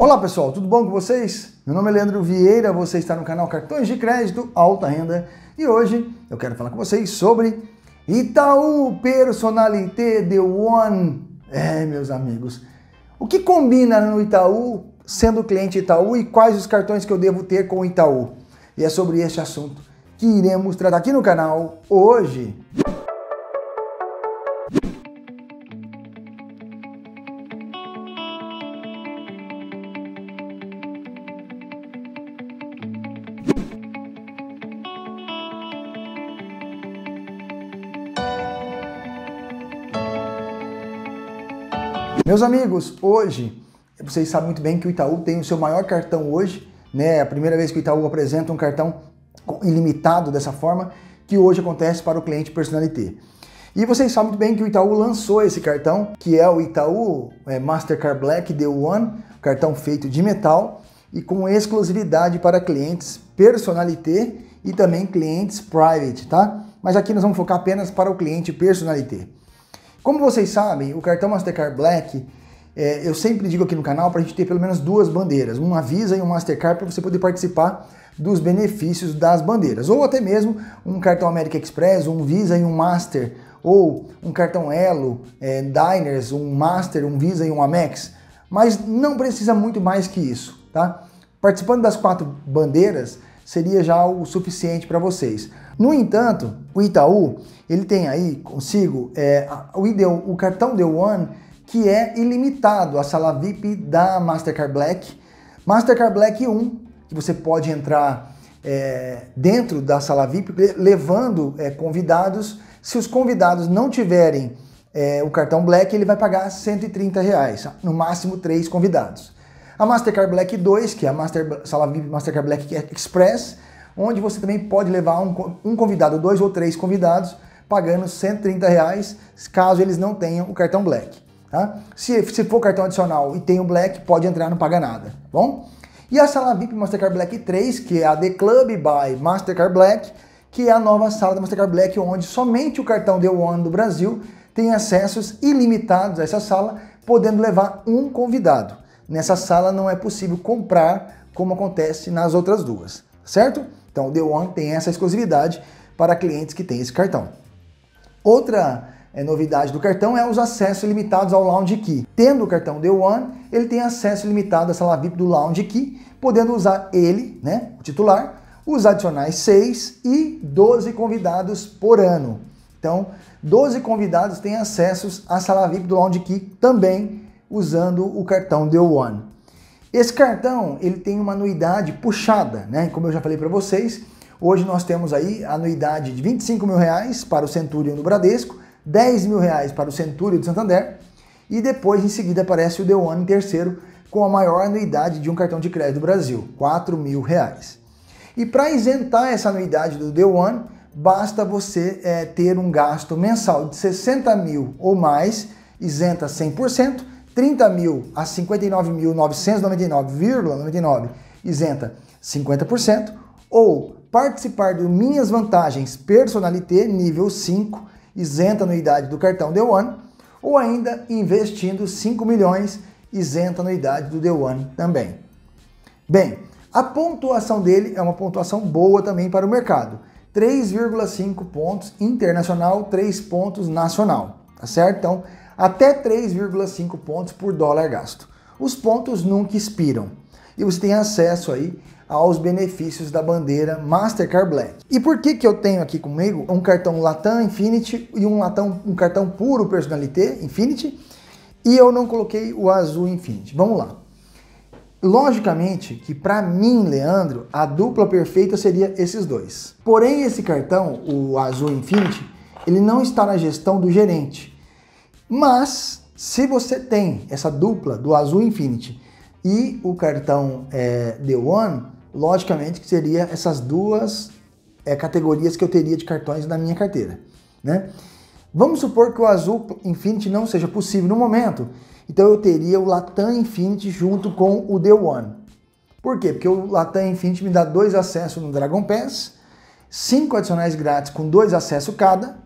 Olá pessoal, tudo bom com vocês? Meu nome é Leandro Vieira, você está no canal Cartões de Crédito Alta Renda e hoje eu quero falar com vocês sobre Itaú Personalité The One. É, meus amigos, o que combina no Itaú sendo cliente Itaú e quais os cartões que eu devo ter com o Itaú? E é sobre este assunto que iremos tratar aqui no canal hoje. Meus amigos, hoje, vocês sabem muito bem que o Itaú tem o seu maior cartão hoje, né? É a primeira vez que o Itaú apresenta um cartão ilimitado dessa forma, que hoje acontece para o cliente Personalité. E vocês sabem muito bem que o Itaú lançou esse cartão, que é o Itaú é, Mastercard Black The One, cartão feito de metal e com exclusividade para clientes Personalité e também clientes Private, tá? Mas aqui nós vamos focar apenas para o cliente Personalité. Como vocês sabem, o cartão Mastercard Black, é, eu sempre digo aqui no canal para a gente ter pelo menos duas bandeiras, uma Visa e um Mastercard para você poder participar dos benefícios das bandeiras, ou até mesmo um cartão American Express, um Visa e um Master, ou um cartão Elo, é, Diners, um Master, um Visa e um Amex, mas não precisa muito mais que isso, tá? Participando das quatro bandeiras, seria já o suficiente para vocês. No entanto, o Itaú, ele tem aí consigo é, o, o cartão The One, que é ilimitado, a sala VIP da Mastercard Black. Mastercard Black 1, que você pode entrar é, dentro da sala VIP, levando é, convidados. Se os convidados não tiverem é, o cartão Black, ele vai pagar 130 reais, no máximo três convidados a Mastercard Black 2, que é a Master, sala VIP Mastercard Black Express, onde você também pode levar um, um convidado, dois ou três convidados, pagando 130 reais, caso eles não tenham o cartão Black. Tá? Se, se for cartão adicional e tem o Black, pode entrar não paga nada, tá bom? E a sala VIP Mastercard Black 3, que é a The Club by Mastercard Black, que é a nova sala da Mastercard Black, onde somente o cartão The One do Brasil tem acessos ilimitados a essa sala, podendo levar um convidado nessa sala não é possível comprar como acontece nas outras duas, certo? Então o The One tem essa exclusividade para clientes que têm esse cartão. Outra é, novidade do cartão é os acessos limitados ao Lounge Key. Tendo o cartão The One, ele tem acesso limitado à sala VIP do Lounge Key, podendo usar ele, né, o titular, os adicionais 6 e 12 convidados por ano. Então, 12 convidados têm acessos à sala VIP do Lounge Key também usando o cartão The One. Esse cartão ele tem uma anuidade puxada, né? Como eu já falei para vocês, hoje nós temos aí a anuidade de 25 mil reais para o Centurion do Bradesco, 10 mil reais para o Centurion do Santander e depois em seguida aparece o The One em terceiro com a maior anuidade de um cartão de crédito do Brasil, 4 mil reais. E para isentar essa anuidade do The One, basta você é, ter um gasto mensal de 60 mil ou mais, isenta 100%, 30 mil a 59.999,99 isenta 50%, ou participar do Minhas Vantagens Personalité nível 5, isenta anuidade do cartão The One, ou ainda investindo 5 milhões, isenta anuidade do The One também. Bem, a pontuação dele é uma pontuação boa também para o mercado. 3,5 pontos internacional, 3 pontos nacional, tá certo? Então, até 3,5 pontos por dólar gasto. Os pontos nunca expiram e você tem acesso aí aos benefícios da bandeira Mastercard Black. E por que que eu tenho aqui comigo um cartão Latam Infinity e um, Latam, um cartão puro Personalité Infinity e eu não coloquei o azul Infinity? Vamos lá. Logicamente que para mim, Leandro, a dupla perfeita seria esses dois. Porém, esse cartão, o azul Infinity, ele não está na gestão do gerente. Mas se você tem essa dupla do Azul Infinity e o cartão é, The One, logicamente que seria essas duas é, categorias que eu teria de cartões na minha carteira, né? Vamos supor que o Azul Infinity não seja possível no momento, então eu teria o Latam Infinity junto com o The One. Por quê? Porque o Latam Infinity me dá dois acessos no Dragon Pass, cinco adicionais grátis com dois acessos cada,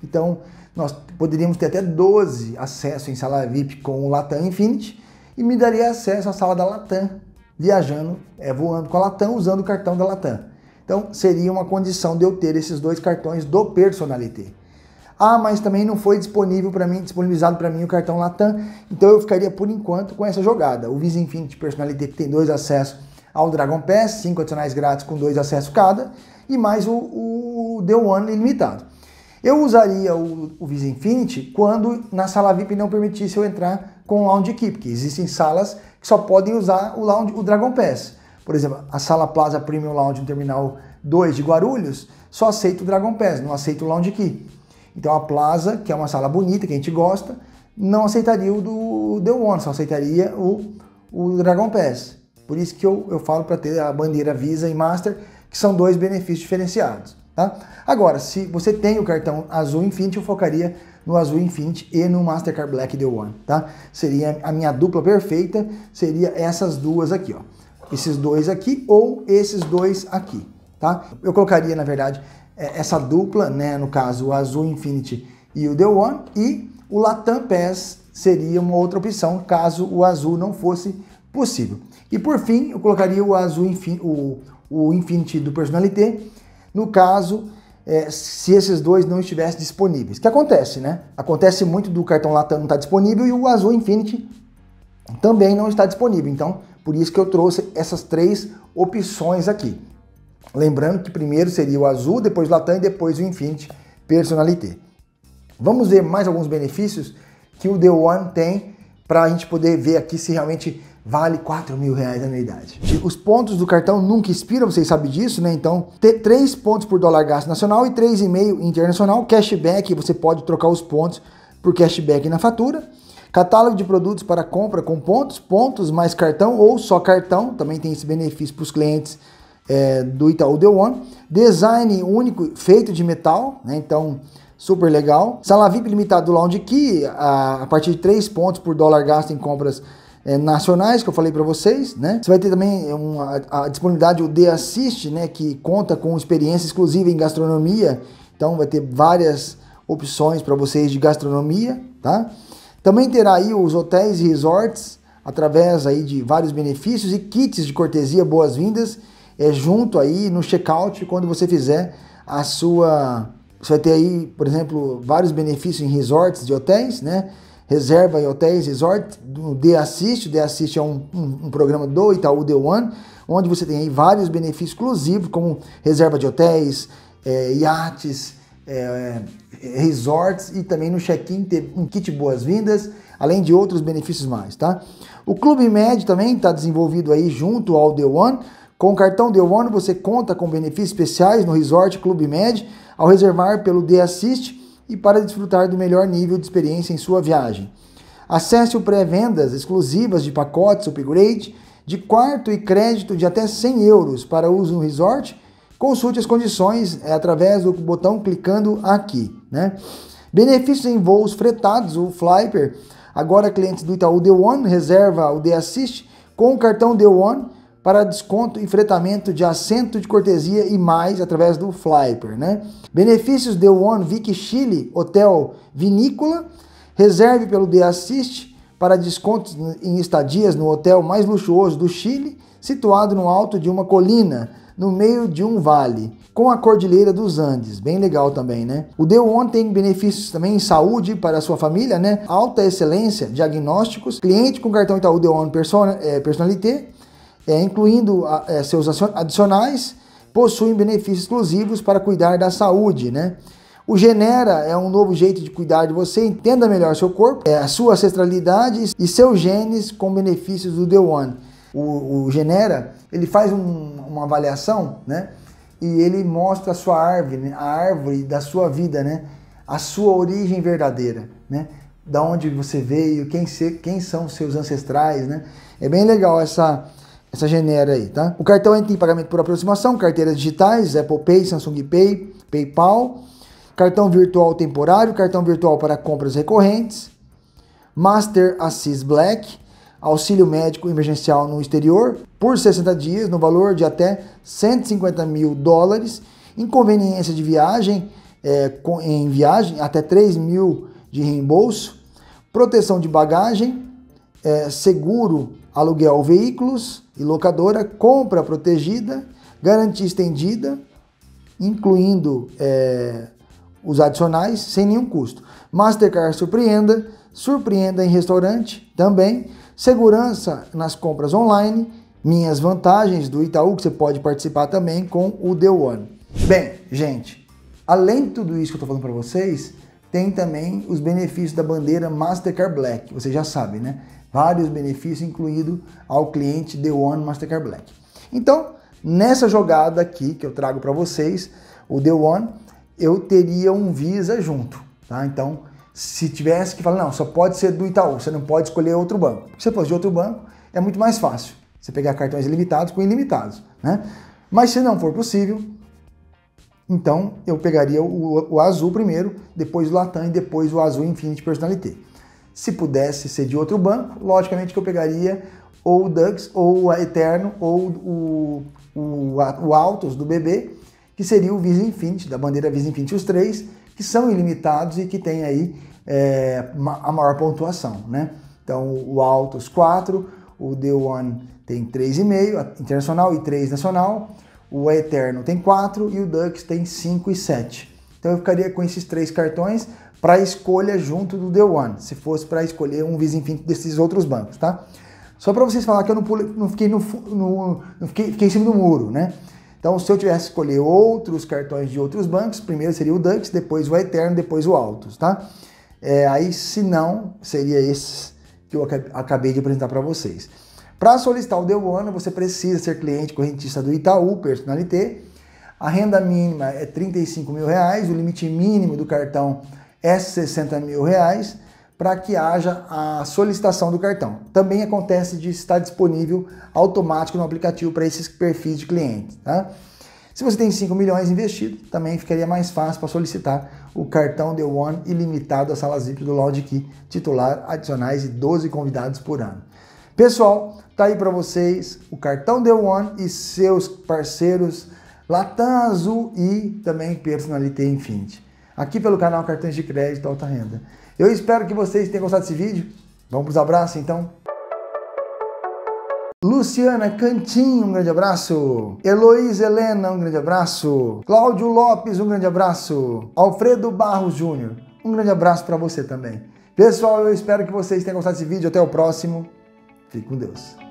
então nós poderíamos ter até 12 acessos em sala VIP com o Latam Infinity e me daria acesso à sala da Latam, viajando, é, voando com a Latam, usando o cartão da Latam. Então seria uma condição de eu ter esses dois cartões do Personalité. Ah, mas também não foi disponível para mim, disponibilizado para mim o cartão Latam, então eu ficaria por enquanto com essa jogada. O Visa Infinity Personalité tem dois acessos ao Dragon Pass, cinco adicionais grátis com dois acessos cada, e mais o, o The One ilimitado. Eu usaria o, o Visa Infinity quando na sala VIP não permitisse eu entrar com o Lounge Key, porque existem salas que só podem usar o, lounge, o Dragon Pass. Por exemplo, a Sala Plaza Premium Lounge no Terminal 2 de Guarulhos só aceita o Dragon Pass, não aceita o Lounge Key. Então a Plaza, que é uma sala bonita, que a gente gosta, não aceitaria o do The One, só aceitaria o, o Dragon Pass. Por isso que eu, eu falo para ter a bandeira Visa e Master, que são dois benefícios diferenciados. Tá? Agora, se você tem o cartão azul Infinity, eu focaria no azul Infinity e no Mastercard Black The One, tá? Seria a minha dupla perfeita, seria essas duas aqui, ó. Esses dois aqui ou esses dois aqui, tá? Eu colocaria, na verdade, é, essa dupla, né, no caso, o azul Infinity e o The One e o Latam Pass seria uma outra opção, caso o azul não fosse possível. E por fim, eu colocaria o azul o, o Infinity do Personalité no caso é, se esses dois não estivessem disponíveis. Que acontece, né? Acontece muito do cartão Latam não estar tá disponível e o Azul Infinity também não está disponível. Então, por isso que eu trouxe essas três opções aqui. Lembrando que primeiro seria o Azul, depois o Latam e depois o Infinity Personalité. Vamos ver mais alguns benefícios que o The One tem para a gente poder ver aqui se realmente vale 4 mil reais a anuidade. Os pontos do cartão nunca expiram, vocês sabem disso, né? Então, ter 3 pontos por dólar gasto nacional e 3,5 internacional. Cashback, você pode trocar os pontos por cashback na fatura. Catálogo de produtos para compra com pontos, pontos mais cartão ou só cartão, também tem esse benefício para os clientes é, do Itaú The One. Design único feito de metal, né? Então, super legal. Sala VIP limitado do Lounge Key, a, a partir de 3 pontos por dólar gasto em compras é, nacionais que eu falei para vocês, né? Você vai ter também é, uma, a disponibilidade o The Assist, né? Que conta com experiência exclusiva em gastronomia, então vai ter várias opções para vocês de gastronomia, tá? Também terá aí os hotéis e resorts através aí de vários benefícios e kits de cortesia boas-vindas é junto aí no checkout quando você fizer a sua você vai ter aí, por exemplo, vários benefícios em resorts de hotéis, né? reserva em hotéis, resort, do The Assist. O The Assist é um, um, um programa do Itaú The One, onde você tem vários benefícios exclusivos, como reserva de hotéis, é, iates, é, resorts e também no check-in ter um kit boas-vindas, além de outros benefícios mais, tá? O Clube Med também está desenvolvido aí junto ao The One. Com o cartão The One você conta com benefícios especiais no Resort Clube Med ao reservar pelo The Assist e para desfrutar do melhor nível de experiência em sua viagem. Acesse o pré-vendas exclusivas de pacotes upgrade de quarto e crédito de até 100 euros para uso no resort. Consulte as condições é através do botão clicando aqui. Né? Benefícios em voos fretados, o Flyper. Agora clientes do Itaú The One reserva o The Assist com o cartão The One para desconto e fretamento de assento de cortesia e mais através do Flyper, né? Benefícios The One Vic Chile Hotel Vinícola, reserve pelo The Assist para descontos em estadias no hotel mais luxuoso do Chile, situado no alto de uma colina, no meio de um vale, com a Cordilheira dos Andes, bem legal também, né? O The One tem benefícios também em saúde para a sua família, né? Alta excelência, diagnósticos, cliente com cartão Itaú The One Persona, é, Personalité, é, incluindo é, seus adicionais, possuem benefícios exclusivos para cuidar da saúde, né? O Genera é um novo jeito de cuidar de você, entenda melhor seu corpo, é, a sua ancestralidade e seus genes com benefícios do The One. O, o Genera, ele faz um, uma avaliação, né? E ele mostra a sua árvore, né? a árvore da sua vida, né? A sua origem verdadeira, né? Da onde você veio, quem, se, quem são seus ancestrais, né? É bem legal essa, essa genera aí, tá? O cartão é tem pagamento por aproximação, carteiras digitais, Apple Pay, Samsung Pay, PayPal, cartão virtual temporário, cartão virtual para compras recorrentes, Master Assis Black, auxílio médico emergencial no exterior por 60 dias no valor de até 150 mil dólares, inconveniência de viagem é, com, em viagem até 3 mil de reembolso, proteção de bagagem, é, seguro aluguel veículos e locadora, compra protegida, garantia estendida, incluindo é, os adicionais, sem nenhum custo. Mastercard surpreenda, surpreenda em restaurante também, segurança nas compras online, minhas vantagens do Itaú, que você pode participar também com o The One. Bem, gente, além de tudo isso que eu estou falando para vocês, tem também os benefícios da bandeira Mastercard Black, você já sabe, né? Vários benefícios incluído ao cliente The One Mastercard Black. Então, nessa jogada aqui que eu trago para vocês, o The One, eu teria um Visa junto, tá? Então, se tivesse que falar, não, só pode ser do Itaú, você não pode escolher outro banco. Se fosse de outro banco, é muito mais fácil. Você pegar cartões ilimitados com ilimitados, né? Mas se não for possível, então eu pegaria o, o azul primeiro, depois o Latam e depois o azul Infinity Personalité. Se pudesse ser de outro banco, logicamente que eu pegaria ou o Dux, ou o Eterno, ou o, o, o Altos do BB, que seria o Visa Infinity, da bandeira Visa Infinity, os três, que são ilimitados e que tem aí é, a maior pontuação, né? Então o Altos 4, o The One tem 3,5, internacional e 3 nacional, o Eterno tem 4 e o Dux tem 5 e 7. Então eu ficaria com esses três cartões para escolha junto do The One, se fosse para escolher um Visa Infinito desses outros bancos, tá? Só para vocês falar que eu não, não fiquei no, no não fiquei, fiquei em cima do muro, né? Então, se eu tivesse que escolher outros cartões de outros bancos, primeiro seria o Dux, depois o Eterno, depois o Altos, tá? É, aí, se não, seria esses que eu acabei de apresentar para vocês. Para solicitar o One você precisa ser cliente correntista do Itaú, Personalité. A renda mínima é 35 mil reais, o limite mínimo do cartão é 60 mil reais para que haja a solicitação do cartão. Também acontece de estar disponível automático no aplicativo para esses perfis de clientes. Tá? Se você tem 5 milhões investido, também ficaria mais fácil para solicitar o cartão The One ilimitado às salas VIP do Lounge Key, titular, adicionais e 12 convidados por ano. Pessoal, tá aí para vocês o cartão The One e seus parceiros Latam Azul e também Personalité Infinity. Aqui pelo canal Cartões de Crédito Alta Renda. Eu espero que vocês tenham gostado desse vídeo. Vamos para os abraços então? Luciana Cantinho, um grande abraço. Heloísa Helena, um grande abraço. Cláudio Lopes, um grande abraço. Alfredo Barros Júnior, um grande abraço para você também. Pessoal, eu espero que vocês tenham gostado desse vídeo. Até o próximo. Fique com Deus.